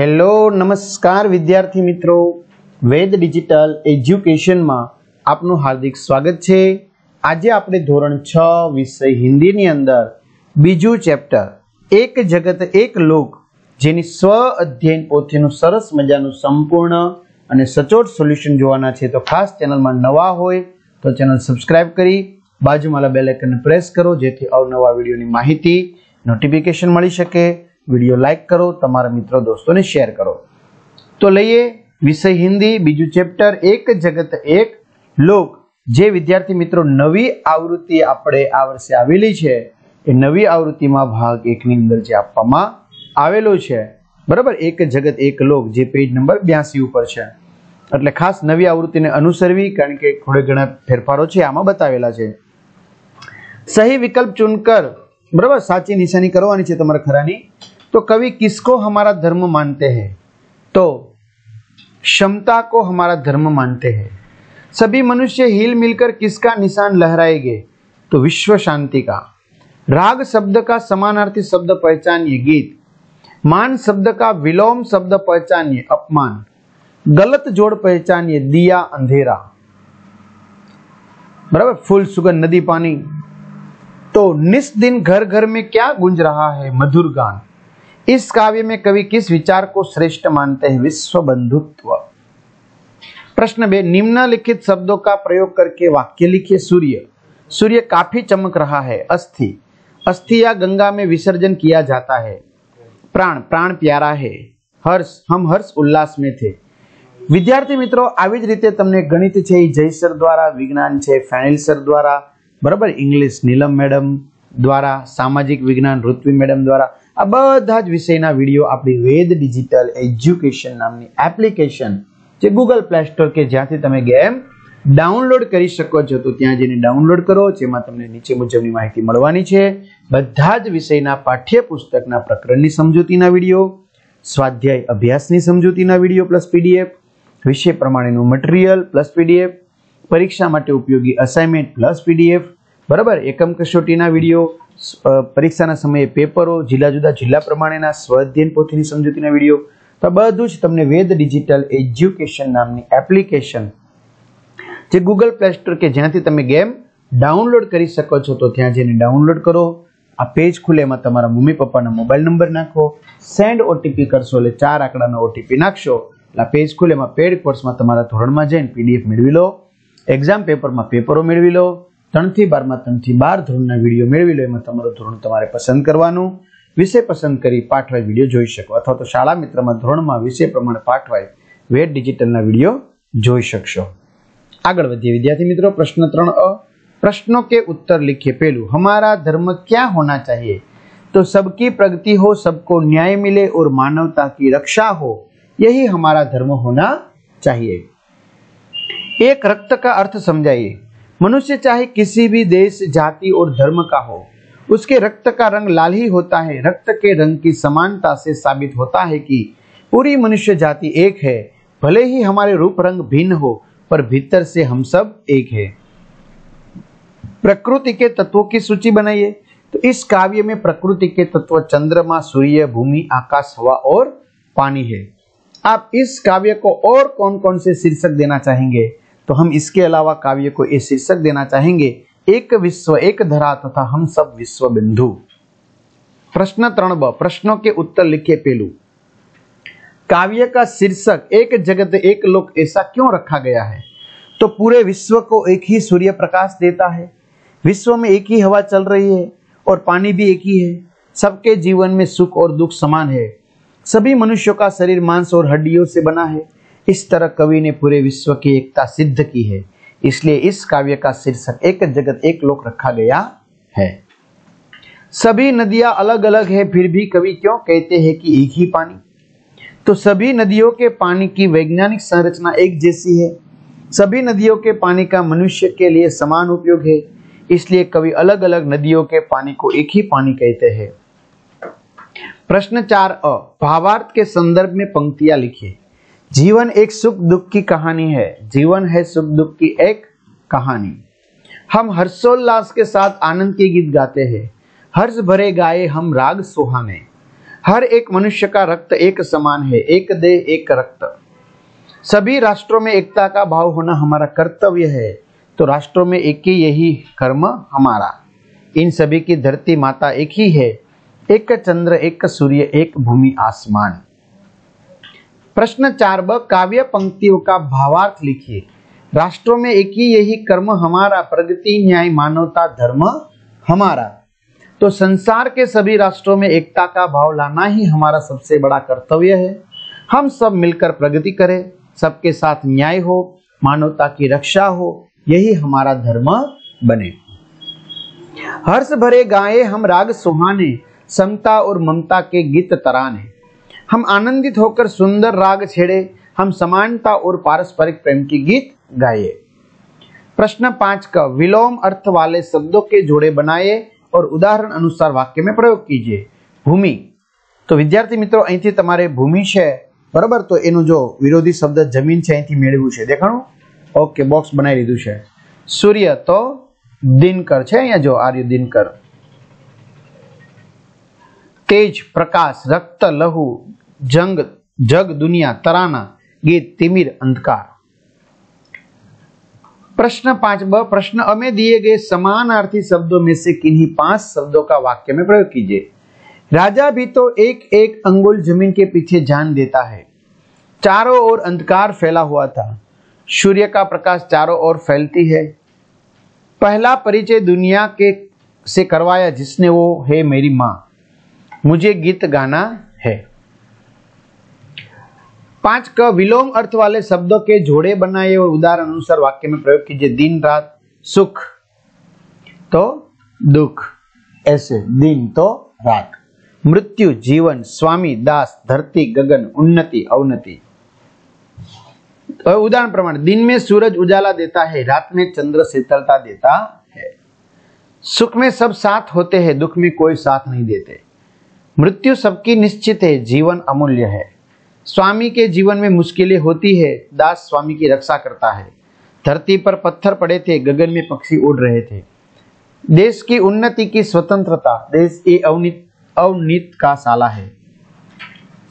hello નમસ્કાર વિદ્યાર્થી મિત્રો વેદ ડિજિટલ એજ્યુકેશનમાં આપનું હાર્દિક સ્વાગત છે આજે આપણે ધોરણ છ વિષય હિન્દીની અંદર બીજું ચેપ્ટર એક જગત એક લોક જેની સ્વ અધ્યયન પોથીનું સરસ મજાનું સંપૂર્ણ અને સચોટ સોલ્યુશન જોવાના છે તો ખાસ ચેનલમાં નવા હોય તો ચેનલ સબસ્ક્રાઈબ કરી બાજુમાં બેલ આઇકનને પ્રેસ કરો જેથી અવનવા વિડીયોની માહિતી નોટિફિકેશન મળી શકે વિડીયો લાઇક કરો તમારા મિત્રો દોસ્તોને શેર કરો તો લઈએ વિષય હિન્દી બીજું ચેપ્ટર એક જગત એક લોક જે વિદ્યાર્થી મિત્રો નવી આવૃત્તિ આપણે આ વર્ષે આવેલી છે એ નવી આવૃત્તિમાં ભાગ એકની અંદર જે આપવામાં આવેલો છે બરાબર એક જગત એક લોક જે પેજ નંબર બ્યાસી ઉપર છે એટલે ખાસ નવી આવૃત્તિને અનુસરવી કારણ કે થોડે ઘણા ફેરફારો છે આમાં બતાવેલા છે સહી વિકલ્પ ચૂનકર બરાબર સાચી નિશાની કરવાની છે તમારે ખરાની तो कवि किसको हमारा धर्म मानते हैं तो क्षमता को हमारा धर्म मानते हैं सभी मनुष्य हिल मिलकर किसका निशान लहराएंगे तो विश्व शांति का राग शब्द का समानार्थी शब्द पहचानिए गीत मान शब्द का विलोम शब्द पहचानिए अपमान गलत जोड़ पहचानिए दिया अंधेरा बराबर फूल सुगंध नदी पानी तो निस्दिन घर घर में क्या गुंज रहा है मधुर गान इस काव्य में कवि किस विचार को श्रेष्ठ मानते हैं विश्व बंधुत्व प्रश्न बे निम्नलिखित शब्दों का प्रयोग करके वाक्य लिखिए सूर्य सूर्य काफी चमक रहा है अस्थि अस्थि या गंगा में विसर्जन किया जाता है प्राण प्राण प्यारा है हर्ष हम हर्ष उल्लास में थे विद्यार्थी मित्रों आवी रीते तमने गणित છે એ જય સર દ્વારા વિજ્ઞાન सर द्वारा સર इंग्लिश नीलम मैडम દ્વારા સામાજિક વિજ્ઞાન ઋત્વી મેડમ દ્વારા આ બધા જ વિષયના વિડીયો આપણી વેદ ડિજિટલ એજ્યુકેશન નામની એપ્લિકેશન જે ગૂગલ પ્લે સ્ટોર કે જ્યાંથી તમે ગેમ ડાઉનલોડ કરી શકો છો તો ત્યાં જઈને ડાઉનલોડ કરો જેમાં તમને નીચે મુજબની માહિતી મળવાની છે બધા જ વિષયના પાઠ્યપુસ્તકના પ્રકરણની સમજૂતીના વિડીયો સ્વાધ્યાય અભ્યાસની સમજૂતીના વિડીયો પ્લસ પીડીએફ વિષય પ્રમાણેનું મટીરિયલ પ્લસ પીડીએફ પરીક્ષા માટે ઉપયોગી અસાઇનમેન્ટ પ્લસ પીડીએફ બરાબર એકમ કસોટીના વિડીયો પરીક્ષાના સમયે પેપરો જિલ્લા જુદા જિલ્લા પ્રમાણેના સ્વાધ્યન પોથીની સમજૂતીના વિડીયો તો બધું જ તમને વેદ ડિજિટલ એજ્યુકેશન નામની એપ્લિકેશન જે ગૂગલ પ્લે સ્ટોર કે જ્યાંથી તમે ગેમ ડાઉનલોડ કરી શકો છો તો ત્યાં જઈને ડાઉનલોડ કરો આ પેજ ખુલે એમાં તમારા મમ્મી પપ્પાના મોબાઈલ નંબર નાખો સેન્ડ ઓટીપી કરશો એટલે ચાર આંકડાનો ઓટીપી નાખશો એટલે પેજ ખુલે એમાં પેડ કોર્સમાં તમારા ધોરણમાં જઈને પીડીએફ મેળવી લો એક્ઝામ પેપરમાં પેપરો મેળવી લો ત્રણથી બારમાં ત્રણથી બાર ધોરણના વિડીયો મેળવી લો એમાં તમારું ધોરણ તમારે પસંદ કરવાનું વિષય પસંદ કરી પાઠવાય વિડીયો જોઈ શકો અથવા તો શાળા મિત્રમાં ધોરણમાં વિષય પ્રમાણે પાઠવાય વેટ ડિજિટલના વિડીયો જોઈ શકશો આગળ વધીએ વિદ્યાર્થી મિત્રો પ્રશ્ન ત્રણ અ प्रश्नों के उत्तर लिखिए पहलू हमारा धर्म क्या होना चाहिए तो सबकी प्रगति हो सबको न्याय मिले और मानवता की रक्षा हो यही हमारा धर्म होना चाहिए एक रक्त का अर्थ समझाइए मनुष्य चाहे किसी भी देश जाति और धर्म का हो उसके रक्त का रंग लाल ही होता है रक्त के रंग की समानता से साबित होता है कि पूरी मनुष्य जाति एक है भले ही हमारे रूप रंग भिन्न हो पर भीतर से हम सब एक है प्रकृति के तत्वों की सूची बनाइए तो इस काव्य में प्रकृति के तत्व चंद्रमा सूर्य भूमि आकाश हवा और पानी है आप इस काव्य को और कौन कौन से शीर्षक देना चाहेंगे तो हम इसके अलावा काव्य को ये शीर्षक देना चाहेंगे एक विश्व एक धरा तथा हम सब विश्व बिंदु प्रश्न तरण ब प्रश्नों के उत्तर लिखे पेलू काव्य का शीर्षक एक जगत एक लोक ऐसा क्यों रखा गया है तो पूरे विश्व को एक ही सूर्य प्रकाश देता है विश्व में एक ही हवा चल रही है और पानी भी एक ही है सबके जीवन में सुख और दुख समान है सभी मनुष्यों का शरीर मांस और हड्डियों से बना है इस तरह कवि ने पूरे विश्व की एकता सिद्ध की है इसलिए इस काव्य का शीर्षक एक जगत एक लोक रखा गया है सभी नदियां अलग अलग है फिर भी कवि क्यों कहते हैं कि एक ही पानी तो सभी नदियों के पानी की वैज्ञानिक संरचना एक जैसी है सभी नदियों के पानी का मनुष्य के लिए समान उपयोग है इसलिए कवि अलग अलग नदियों के पानी को एक ही पानी कहते हैं प्रश्न चार अ भावार्थ के संदर्भ में पंक्तियां लिखिए जीवन एक सुख दुख की कहानी है जीवन है सुख दुख की एक कहानी हम हर्षोल्लास के साथ आनंद के गीत गाते हैं हर्ष भरे गाए हम राग सुहाने हर एक मनुष्य का रक्त एक समान है एक देह एक रक्त सभी राष्ट्रों में एकता का भाव होना हमारा कर्तव्य है तो राष्ट्रों में एक ही यही कर्म हमारा इन सभी की धरती माता एक ही है एक चंद्र एक सूर्य एक भूमि आसमान प्रश्न चार ब काव्य पंक्तियों का भावार्थ लिखिए राष्ट्रों में एक ही यही कर्म हमारा प्रगति न्याय मानवता धर्म हमारा तो संसार के सभी राष्ट्रों में एकता का भाव लाना ही हमारा सबसे बड़ा कर्तव्य है हम सब मिलकर प्रगति करें सबके साथ न्याय हो मानवता की रक्षा हो यही हमारा धर्म बने हर्ष भरे गाए हम राग सुहाने समता और ममता के गीत तराने हम आनंदित होकर सुंदर राग छेड़े हम समानता और पारस्परिक प्रेम की गीत गाए प्रश्न पांच का विलोम अर्थ वाले शब्दों के जोड़े बनाए और उदाहरण अनुसार वाक्य में प्रयोग कीजिए भूमि तो विद्यार्थी मित्रों अँ भूमि है बराबर तो यू जो विरोधी शब्द जमीन से अँ मेड़ देखो ओके बॉक्स बनाई लीधे सूर्य तो दिनकर जो आर्य दिनकर तेज प्रकाश रक्त लहू जंग जग दुनिया तराना ये तिमिर अंधकार प्रश्न पांच ब प्रश्न अमे दिए गए समानार्थी शब्दों में से किन्हीं पांच शब्दों का वाक्य में प्रयोग कीजिए राजा भी तो एक एक अंगुल जमीन के पीछे जान देता है चारों ओर अंधकार फैला हुआ था सूर्य का प्रकाश चारों ओर फैलती है पहला परिचय दुनिया के से करवाया जिसने वो है मेरी माँ मुझे गीत गाना पांच क विलोम अर्थ वाले शब्दों के जोड़े बनाए और उदाहरण अनुसार वाक्य में प्रयोग कीजिए दिन रात सुख तो दुख ऐसे दिन तो रात मृत्यु जीवन स्वामी दास धरती गगन उन्नति अवनति तो उदाहरण प्रमाण दिन में सूरज उजाला देता है रात में चंद्र शीतलता देता है सुख में सब साथ होते हैं दुख में कोई साथ नहीं देते मृत्यु सबकी निश्चित है जीवन अमूल्य है स्वामी के जीवन में मुश्किलें होती है दास स्वामी की रक्षा करता है धरती पर पत्थर पड़े थे गगन में पक्षी उड़ रहे थे देश की उन्नति की स्वतंत्रता देश की अवनित अवनित का साला है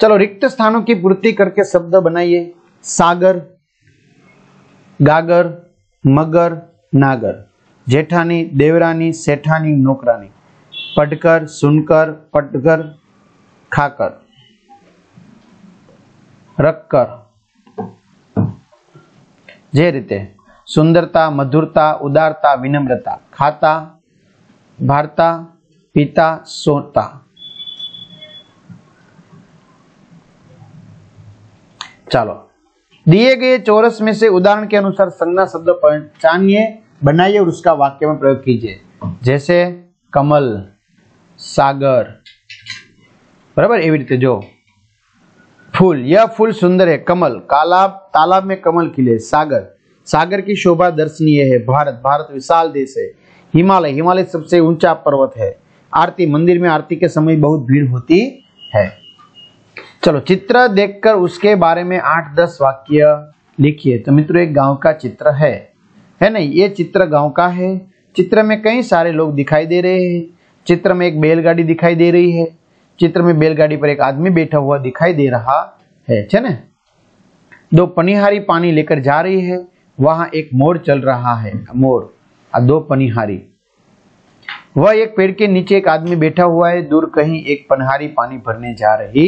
चलो रिक्त स्थानों की पूर्ति करके शब्द बनाइए सागर गागर मगर नागर जेठानी देवरानी सेठानी नौकरानी पटकर सुनकर पटकर खाकर रखकर जे रीते सुंदरता मधुरता उदारता विनम्रता खाता भारता पीता सोता चलो दिए गए चौरस में से उदाहरण के अनुसार संज्ञा शब्द पहचानिए बनाइए और उसका वाक्य में प्रयोग कीजिए जैसे कमल सागर बराबर एवं रीते जो फूल यह फूल सुंदर है कमल कालाब तालाब में कमल खिले सागर सागर की शोभा दर्शनीय है भारत भारत विशाल देश है हिमालय हिमालय सबसे ऊंचा पर्वत है आरती मंदिर में आरती के समय बहुत भीड़ होती है चलो चित्र देखकर उसके बारे में आठ दस वाक्य लिखिए तो मित्रों एक गांव का चित्र है है ना ये चित्र गांव का है चित्र में कई सारे लोग दिखाई दे रहे हैं चित्र में एक बैलगाड़ी दिखाई दे रही है चित्र में बैलगाड़ी पर एक आदमी बैठा हुआ दिखाई दे रहा है चले दो पनिहारी पानी लेकर जा रही है वहां एक मोर चल रहा है मोर और दो पनिहारी वह एक पेड़ के नीचे एक आदमी बैठा हुआ है दूर कहीं एक पनिहारी पानी भरने जा रही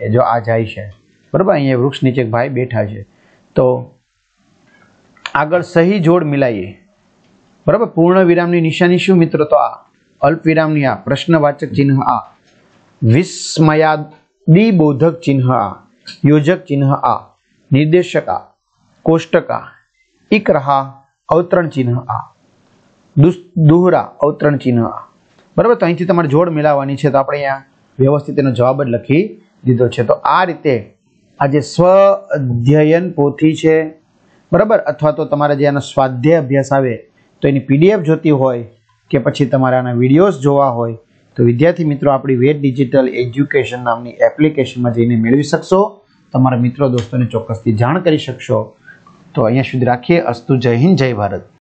है जो आजाइश है बरबा ये वृक्ष नीचे भाई बैठा है तो अगर सही जोड़ मिलाइए बराबर पूर्ण विराम निशानी शु मित्र तो आ अल्प विराम आ प्रश्नवाचक चिन्ह आ विस्मयादि बोधक चिन्ह आ યોજક ચિહ્ન આ નિર્દેશક આ કોષ્ટક આ ઇક રહા અવતરણ ચિહ્ન આ દુહરા અવતરણ ચિહ્ન આ બરાબર તો અહીંથી તમારે જોડ મેળવવાની છે તો આપણે અહીંયા વ્યવસ્થિત એનો જવાબ જ લખી દીધો છે તો આ રીતે આ જે સ્વ અધ્યયન પોથી છે બરાબર અથવા તો તમારે જે આનો સ્વાધ્યાય અભ્યાસ આવે તો એની પીડીએફ જોતી હોય કે પછી તમારે આના વિડીયોઝ જોવા હોય તો વિદ્યાર્થી મિત્રો આપણી વેટ ડિજિટલ એજ્યુકેશન નામની એપ્લિકેશનમાં જઈને મેળવી શકશો તમારા મિત્રો દોસ્તોને ચોક્કસથી જાણ કરી શકશો તો અહીંયા સુધી રાખીએ અસ્તુ જય હિન્દ જય ભારત